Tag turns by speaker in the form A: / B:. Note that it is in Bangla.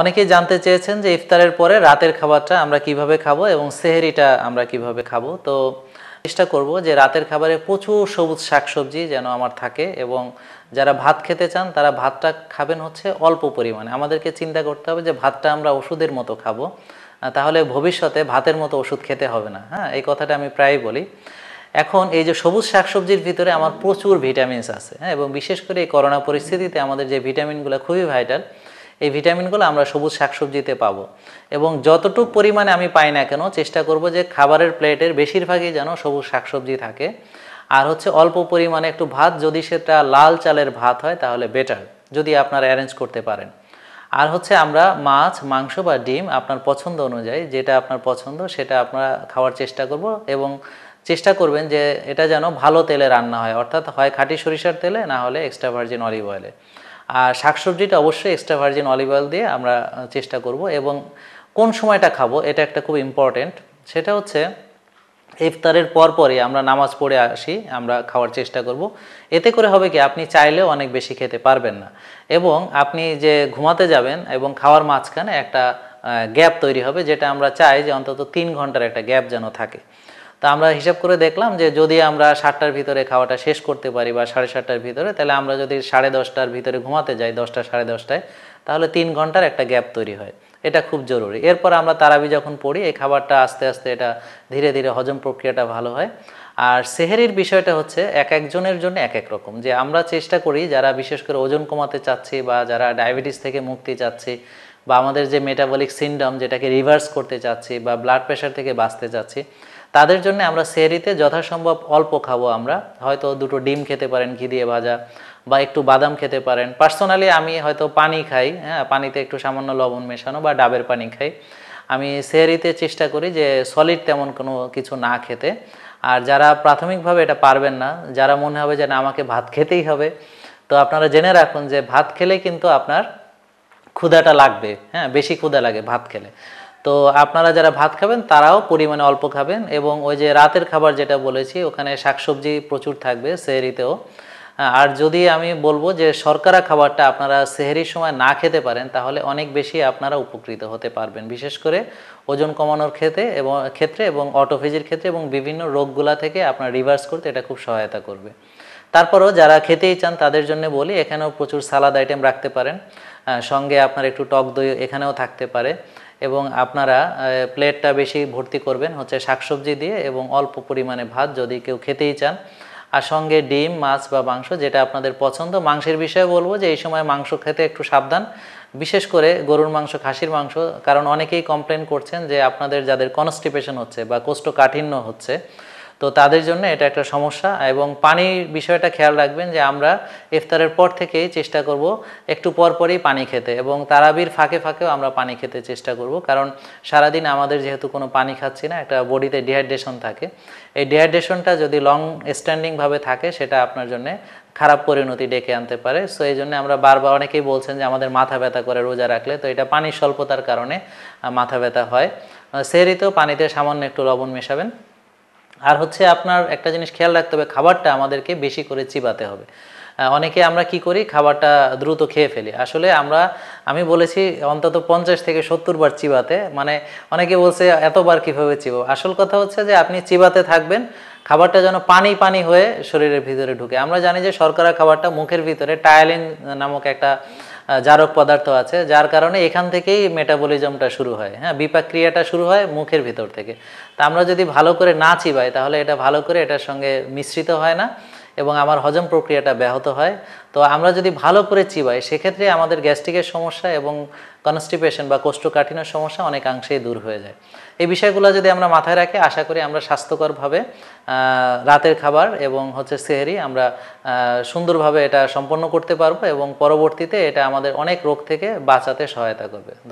A: অনেকেই জানতে চেয়েছেন যে ইফতারের পরে রাতের খাবারটা আমরা কিভাবে খাবো এবং সেহেরিটা আমরা কিভাবে খাবো তো চেষ্টা করব যে রাতের খাবারে প্রচুর সবুজ শাকসবজি যেন আমার থাকে এবং যারা ভাত খেতে চান তারা ভাতটা খাবেন হচ্ছে অল্প পরিমাণে আমাদেরকে চিন্তা করতে হবে যে ভাতটা আমরা ওষুধের মতো খাবো তাহলে ভবিষ্যতে ভাতের মতো ওষুধ খেতে হবে না হ্যাঁ এই কথাটা আমি প্রায় বলি এখন এই যে সবুজ শাকসবজির ভিতরে আমার প্রচুর ভিটামিনস আছে হ্যাঁ এবং বিশেষ করে এই করোনা পরিস্থিতিতে আমাদের যে ভিটামিনগুলো খুবই ভাইটাল এই ভিটামিনগুলো আমরা সবুজ শাকসবজিতে পাব এবং যতটুকু পরিমাণে আমি পাই না কেন চেষ্টা করব যে খাবারের প্লেটের বেশিরভাগই যেন সবুজ শাকসবজি থাকে আর হচ্ছে অল্প পরিমাণে একটু ভাত যদি সেটা লাল চালের ভাত হয় তাহলে বেটার যদি আপনারা অ্যারেঞ্জ করতে পারেন আর হচ্ছে আমরা মাছ মাংস বা ডিম আপনার পছন্দ অনুযায়ী যেটা আপনার পছন্দ সেটা আপনারা খাওয়ার চেষ্টা করব এবং চেষ্টা করবেন যে এটা যেন ভালো তেলে রান্না হয় অর্থাৎ হয় খাঁটি সরিষার তেলে না হলে এক্সট্রা ভার্জিন অলিভ অয়েলে আর শাকসবজিটা অবশ্যই এক্সট্রা ভার্জিন অলিভ অয়েল দিয়ে আমরা চেষ্টা করব এবং কোন সময়টা খাবো এটা একটা খুব ইম্পর্টেন্ট সেটা হচ্ছে ইফতারের পরপরই আমরা নামাজ পড়ে আসি আমরা খাওয়ার চেষ্টা করব এতে করে হবে কি আপনি চাইলেও অনেক বেশি খেতে পারবেন না এবং আপনি যে ঘুমাতে যাবেন এবং খাওয়ার মাঝখানে একটা গ্যাপ তৈরি হবে যেটা আমরা চাই যে অন্তত তিন ঘন্টার একটা গ্যাপ যেন থাকে তা আমরা হিসাব করে দেখলাম যে যদি আমরা সাতটার ভিতরে খাওয়াটা শেষ করতে পারি বা সাড়ে সাতটার ভিতরে তাহলে আমরা যদি সাড়ে দশটার ভিতরে ঘুমাতে যাই দশটা সাড়ে দশটায় তাহলে তিন ঘন্টার একটা গ্যাপ তৈরি হয় এটা খুব জরুরি এরপর আমরা তারাবি যখন পড়ি এই খাবারটা আস্তে আস্তে এটা ধীরে ধীরে হজম প্রক্রিয়াটা ভালো হয় আর সেহেরির বিষয়টা হচ্ছে এক একজনের জন্য এক এক রকম যে আমরা চেষ্টা করি যারা বিশেষ করে ওজন কমাতে চাচ্ছি বা যারা ডায়াবেটিস থেকে মুক্তি চাচ্ছি বা আমাদের যে মেটাবলিক সিন্ডম যেটাকে রিভার্স করতে চাচ্ছি বা ব্লাড প্রেশার থেকে বাঁচতে চাচ্ছি তাদের জন্য আমরা সেরিতে যথাসম্ভব অল্প খাবো আমরা হয়তো দুটো ডিম খেতে পারেন ঘি দিয়ে ভাজা বা একটু বাদাম খেতে পারেন পার্সোনালি আমি হয়তো পানি খাই হ্যাঁ পানিতে একটু সামান্য লবণ মেশানো বা ডাবের পানি খাই আমি সেরিতে চেষ্টা করি যে সলিড তেমন কোনো কিছু না খেতে আর যারা প্রাথমিকভাবে এটা পারবেন না যারা মনে হবে যে না আমাকে ভাত খেতেই হবে তো আপনারা জেনে রাখুন যে ভাত খেলে কিন্তু আপনার ক্ষুধাটা লাগবে হ্যাঁ বেশি ক্ষুধা লাগে ভাত খেলে তো আপনারা যারা ভাত খাবেন তারাও পরিমাণে অল্প খাবেন এবং ওই যে রাতের খাবার যেটা বলেছি ওখানে শাকসবজি প্রচুর থাকবে সেহরিতেও আর যদি আমি বলবো যে শর্করা খাবারটা আপনারা সেহেরির সময় না খেতে পারেন তাহলে অনেক বেশি আপনারা উপকৃত হতে পারবেন বিশেষ করে ওজন কমানোর ক্ষেত্রে এবং ক্ষেত্রে এবং অটোফিজির ক্ষেত্রে এবং বিভিন্ন রোগগুলা থেকে আপনার রিভার্স করতে এটা খুব সহায়তা করবে তারপরও যারা খেতেই চান তাদের জন্য বলি এখানেও প্রচুর সালাদ আইটেম রাখতে পারেন সঙ্গে আপনার একটু টক দই এখানেও থাকতে পারে এবং আপনারা প্লেটটা বেশি ভর্তি করবেন হচ্ছে শাকসবজি দিয়ে এবং অল্প পরিমাণে ভাত যদি কেউ খেতেই চান আর সঙ্গে ডিম মাছ বা মাংস যেটা আপনাদের পছন্দ মাংসের বিষয়ে বলবো যে এই সময় মাংস খেতে একটু সাবধান বিশেষ করে গরুর মাংস খাসির মাংস কারণ অনেকেই কমপ্লেন করছেন যে আপনাদের যাদের কনস্টিপেশন হচ্ছে বা কোষ্ঠকাঠিন্য হচ্ছে তো তাদের জন্য এটা একটা সমস্যা এবং পানির বিষয়টা খেয়াল রাখবেন যে আমরা ইফতারের পর থেকেই চেষ্টা করব একটু পর পরই পানি খেতে এবং তারাবির ফাঁকে ফাঁকেও আমরা পানি খেতে চেষ্টা করব কারণ সারাদিন আমাদের যেহেতু কোনো পানি খাচ্ছি না একটা বডিতে ডিহাইড্রেশন থাকে এই ডিহাইড্রেশনটা যদি লং স্ট্যান্ডিংভাবে থাকে সেটা আপনার জন্য খারাপ পরিণতি ডেকে আনতে পারে সো এই জন্য আমরা বারবার অনেকেই বলছেন যে আমাদের মাথা ব্যথা করে রোজা রাখলে তো এটা পানির স্বল্পতার কারণে মাথা ব্যথা হয় সেরিতেও পানিতে সামান্য একটু লবণ মেশাবেন আর হচ্ছে আপনার একটা জিনিস খেয়াল রাখতে হবে খাবারটা আমাদেরকে বেশি করে চিবাতে হবে অনেকে আমরা কি করি খাবারটা দ্রুত খেয়ে ফেলি আসলে আমরা আমি বলেছি অন্তত পঞ্চাশ থেকে সত্তর বার চিবাতে মানে অনেকে বলছে এতবার কীভাবে চিবো আসল কথা হচ্ছে যে আপনি চিবাতে থাকবেন খাবারটা যেন পানি পানি হয়ে শরীরের ভিতরে ঢুকে আমরা জানি যে শর্করা খাবারটা মুখের ভিতরে টায়ালিন নামক একটা জারক পদার্থ আছে যার কারণে এখান থেকেই মেটাবলিজমটা শুরু হয় হ্যাঁ বিপাক ক্রিয়াটা শুরু হয় মুখের ভিতর থেকে তা আমরা যদি ভালো করে না চিবাই তাহলে এটা ভালো করে এটার সঙ্গে মিশ্রিত হয় না এবং আমার হজম প্রক্রিয়াটা ব্যাহত হয় তো আমরা যদি ভালো করে চিবাই সেক্ষেত্রে আমাদের গ্যাস্ট্রিকের সমস্যা এবং কনস্টিপেশন বা কোষ্ঠকাঠিন্য সমস্যা অনেকাংশেই দূর হয়ে যায় এই বিষয়গুলো যদি আমরা মাথায় রাখি আশা করি আমরা স্বাস্থ্যকরভাবে রাতের খাবার এবং হচ্ছে সেহেরি আমরা সুন্দরভাবে এটা সম্পন্ন করতে পারবো এবং পরবর্তীতে এটা আমাদের অনেক রোগ থেকে বাঁচাতে সহায়তা করবে